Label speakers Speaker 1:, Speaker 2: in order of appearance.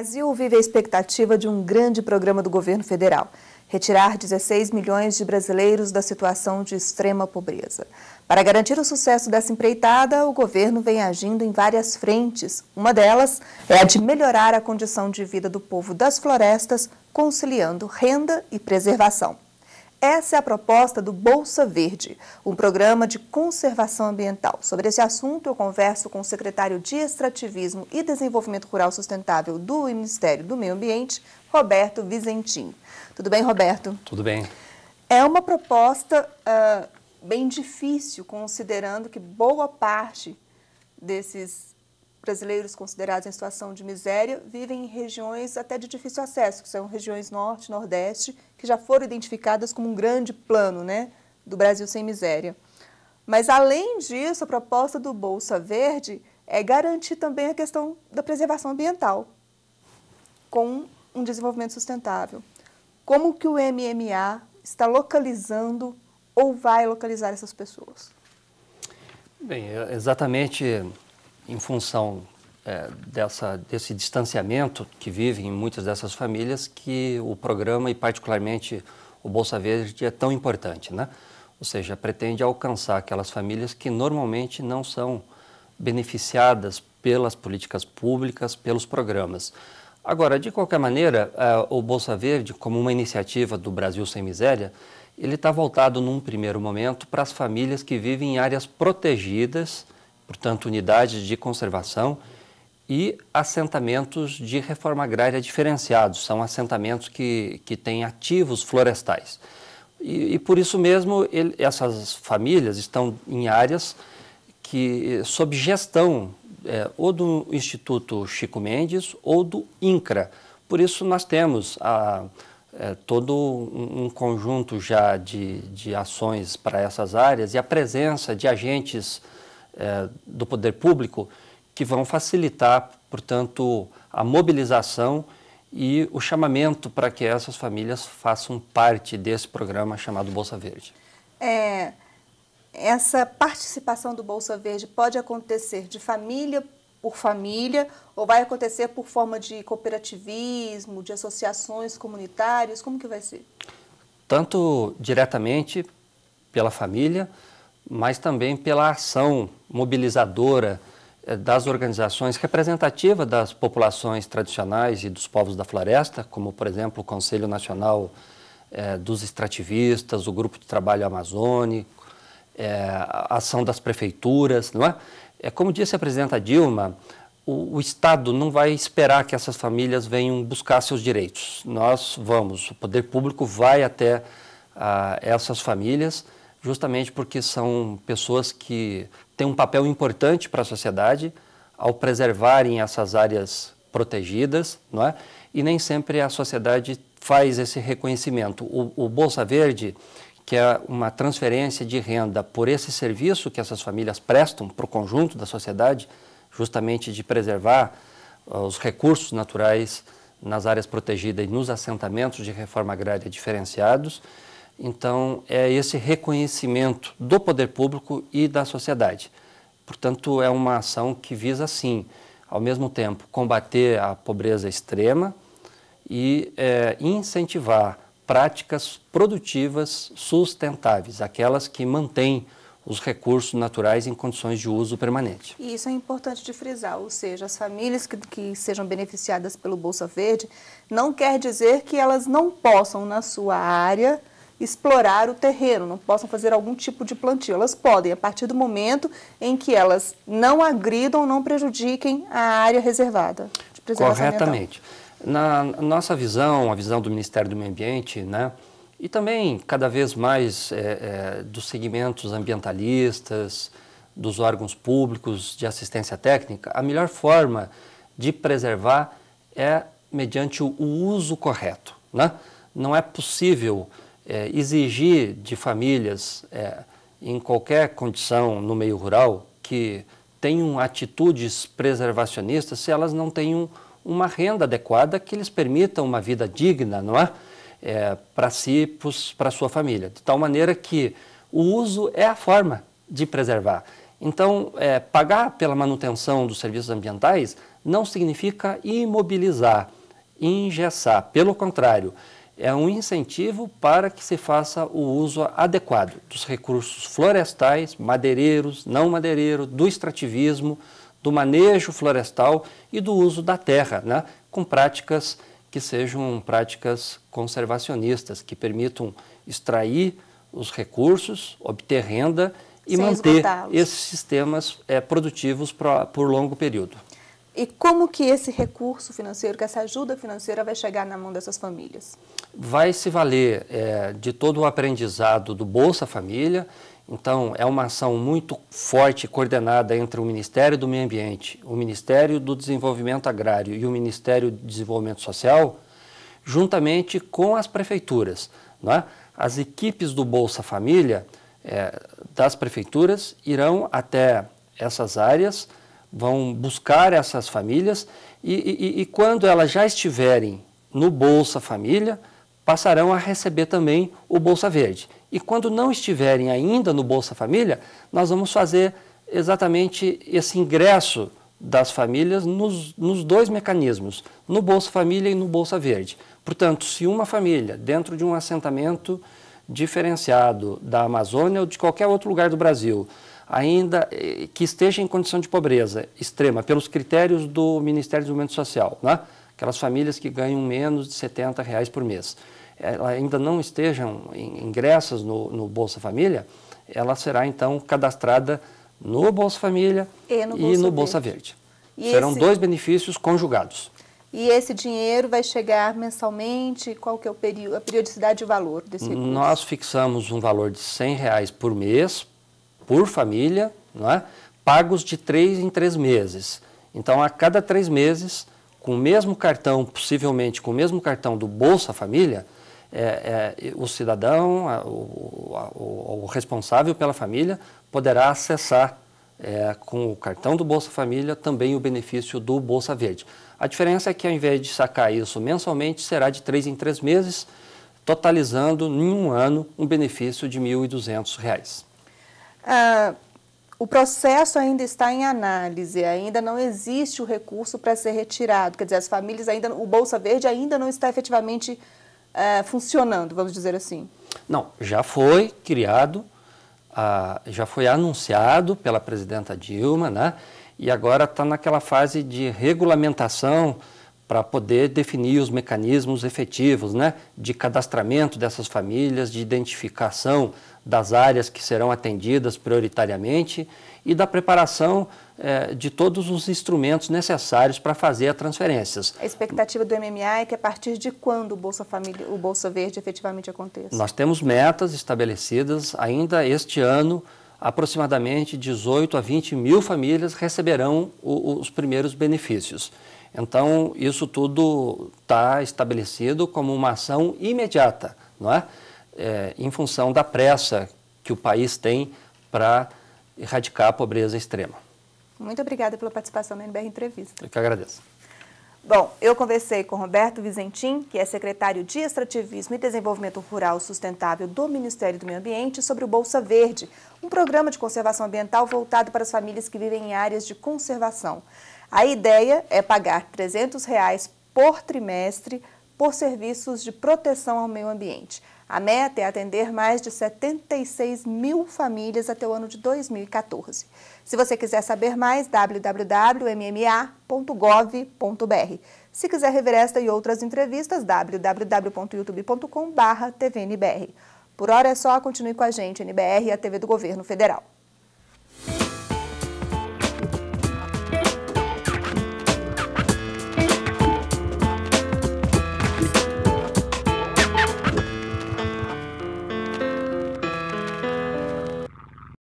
Speaker 1: Brasil vive a expectativa de um grande programa do governo federal. Retirar 16 milhões de brasileiros da situação de extrema pobreza. Para garantir o sucesso dessa empreitada, o governo vem agindo em várias frentes. Uma delas é a de melhorar a condição de vida do povo das florestas, conciliando renda e preservação. Essa é a proposta do Bolsa Verde, um programa de conservação ambiental. Sobre esse assunto, eu converso com o secretário de Extrativismo e Desenvolvimento Rural Sustentável do Ministério do Meio Ambiente, Roberto Vizentim. Tudo bem, Roberto? Tudo bem. É uma proposta uh, bem difícil, considerando que boa parte desses Brasileiros considerados em situação de miséria vivem em regiões até de difícil acesso, que são regiões norte, nordeste, que já foram identificadas como um grande plano né, do Brasil sem miséria. Mas, além disso, a proposta do Bolsa Verde é garantir também a questão da preservação ambiental com um desenvolvimento sustentável. Como que o MMA está localizando ou vai localizar essas pessoas?
Speaker 2: Bem, é exatamente em função é, dessa, desse distanciamento que vivem em muitas dessas famílias que o programa e particularmente o Bolsa Verde é tão importante, né? Ou seja, pretende alcançar aquelas famílias que normalmente não são beneficiadas pelas políticas públicas, pelos programas. Agora, de qualquer maneira, é, o Bolsa Verde, como uma iniciativa do Brasil Sem Miséria, ele está voltado num primeiro momento para as famílias que vivem em áreas protegidas portanto, unidades de conservação e assentamentos de reforma agrária diferenciados, são assentamentos que, que têm ativos florestais. E, e por isso mesmo, ele, essas famílias estão em áreas que, sob gestão é, ou do Instituto Chico Mendes ou do INCRA. Por isso, nós temos a, é, todo um, um conjunto já de, de ações para essas áreas e a presença de agentes é, do poder público que vão facilitar, portanto, a mobilização e o chamamento para que essas famílias façam parte desse programa chamado Bolsa Verde.
Speaker 1: É, essa participação do Bolsa Verde pode acontecer de família por família ou vai acontecer por forma de cooperativismo, de associações comunitárias? Como que vai ser?
Speaker 2: Tanto diretamente pela família, mas também pela ação mobilizadora eh, das organizações representativas das populações tradicionais e dos povos da floresta, como, por exemplo, o Conselho Nacional eh, dos Extrativistas, o Grupo de Trabalho Amazônico, eh, a ação das prefeituras, não é? é como disse a presidenta Dilma, o, o, Estado não vai esperar que essas famílias venham buscar seus direitos. Nós vamos, o poder público vai até ah, essas famílias justamente porque são pessoas que têm um papel importante para a sociedade ao preservarem essas áreas protegidas, não é? E nem sempre a sociedade faz esse reconhecimento. O, o Bolsa Verde, que é uma transferência de renda por esse serviço que essas famílias prestam para o conjunto da sociedade, justamente de preservar ah, os recursos naturais nas áreas protegidas e nos assentamentos de reforma agrária diferenciados, então, é esse reconhecimento do poder público e da sociedade. Portanto, é uma ação que visa, sim, ao mesmo tempo, combater a pobreza extrema e é, incentivar práticas produtivas sustentáveis, aquelas que mantêm os recursos naturais em condições de uso permanente.
Speaker 1: E isso é importante de frisar, ou seja, as famílias que, que, sejam beneficiadas pelo Bolsa Verde não quer dizer que elas não possam, na sua área, explorar o terreno, não possam fazer algum tipo de plantio. Elas podem, a partir do momento em que elas não agridam, não prejudiquem a área reservada. Corretamente.
Speaker 2: Ambiental. Na nossa visão, a visão do Ministério do Meio Ambiente, né, e também cada vez mais é, é, dos segmentos ambientalistas, dos órgãos públicos de assistência técnica, a melhor forma de preservar é mediante o uso correto. Né? Não é possível é, exigir de famílias, é, em qualquer condição no meio rural, que tenham atitudes preservacionistas se elas não tenham uma renda adequada que lhes permita uma vida digna, não é? é para si, para sua família. De tal maneira que o uso é a forma de preservar. Então, é, pagar pela manutenção dos serviços ambientais não significa imobilizar, engessar. Pelo contrário, é um incentivo para que se faça o uso adequado dos recursos florestais, madeireiros, não madeireiro, do extrativismo, do manejo florestal e do uso da terra, né? com práticas que sejam práticas conservacionistas, que permitam extrair os recursos, obter renda e Sem manter esses sistemas é, produtivos por longo período
Speaker 1: e como que esse recurso financeiro, que essa ajuda financeira vai chegar na mão dessas famílias?
Speaker 2: Vai se valer é, de todo o aprendizado do Bolsa Família. Então, é uma ação muito forte coordenada entre o Ministério do Meio Ambiente, o Ministério do Desenvolvimento Agrário e o Ministério do Desenvolvimento Social, juntamente com as prefeituras. É? As equipes do Bolsa Família é, das prefeituras irão até essas áreas vão buscar essas famílias e, e, e quando elas já estiverem no Bolsa Família, passarão a receber também o Bolsa Verde. E quando não estiverem ainda no Bolsa Família, nós vamos fazer exatamente esse ingresso das famílias nos, nos dois mecanismos, no Bolsa Família e no Bolsa Verde. Portanto, se uma família, dentro de um assentamento diferenciado da Amazônia ou de qualquer outro lugar do Brasil, ainda eh, que esteja em condição de pobreza extrema, pelos critérios do Ministério do Desenvolvimento Social, né? aquelas famílias que ganham menos de 70 reais por mês, ela ainda não estejam ingressas no, no Bolsa Família, ela será então cadastrada no Bolsa Família
Speaker 1: e no Bolsa, Bolsa Verde. Serão esse... dois
Speaker 2: benefícios conjugados
Speaker 1: e esse dinheiro vai chegar mensalmente? Qual que é o período, a periodicidade e o valor desse recurso?
Speaker 2: Nós fixamos um valor de R$ reais por mês, por família, é? pagos de três em três meses. Então, a cada três meses, com o mesmo cartão, possivelmente com o mesmo cartão do Bolsa Família, é, é, o cidadão, a, o, a, o, o, responsável pela família, poderá acessar é, com o cartão do Bolsa Família também o benefício do Bolsa Verde. A diferença é que ao invés de sacar isso mensalmente, será de três em três meses, totalizando em um ano um benefício de R$ 1.200.
Speaker 1: Ah, o processo ainda está em análise, ainda não existe o recurso para ser retirado. Quer dizer, as famílias ainda, o Bolsa Verde ainda não está efetivamente eh, funcionando, vamos dizer assim.
Speaker 2: Não, já foi criado, ah, já foi anunciado pela presidenta Dilma, né? e agora está naquela fase de regulamentação para poder definir os mecanismos efetivos né, de cadastramento dessas famílias, de identificação das áreas que serão atendidas prioritariamente e da preparação eh, de todos os instrumentos necessários para fazer as transferências.
Speaker 1: A expectativa do MMA é que a partir de quando o Bolsa Família, o Bolsa Verde efetivamente aconteça? Nós
Speaker 2: temos metas estabelecidas ainda este ano aproximadamente 18 a 20 mil famílias receberão o, os primeiros benefícios. Então, isso tudo está estabelecido como uma ação imediata, não é? é? Em função da pressa que o país tem para erradicar a pobreza extrema.
Speaker 1: Muito obrigada pela participação na NBR Entrevista. Eu que agradeço. Bom, eu conversei com Roberto Vizentim, que é secretário de Extrativismo e Desenvolvimento Rural Sustentável do Ministério do Meio Ambiente, sobre o Bolsa Verde, um programa de conservação ambiental voltado para as famílias que vivem em áreas de conservação. A ideia é pagar R$ 300 reais por trimestre por serviços de proteção ao meio ambiente. A meta é atender mais de 76 mil famílias até o ano de 2014. Se você quiser saber mais, www.mma.gov.br. Se quiser rever esta e outras entrevistas, www.youtube.com.br. Por hora é só, continue com a gente, NBR e a TV do Governo Federal.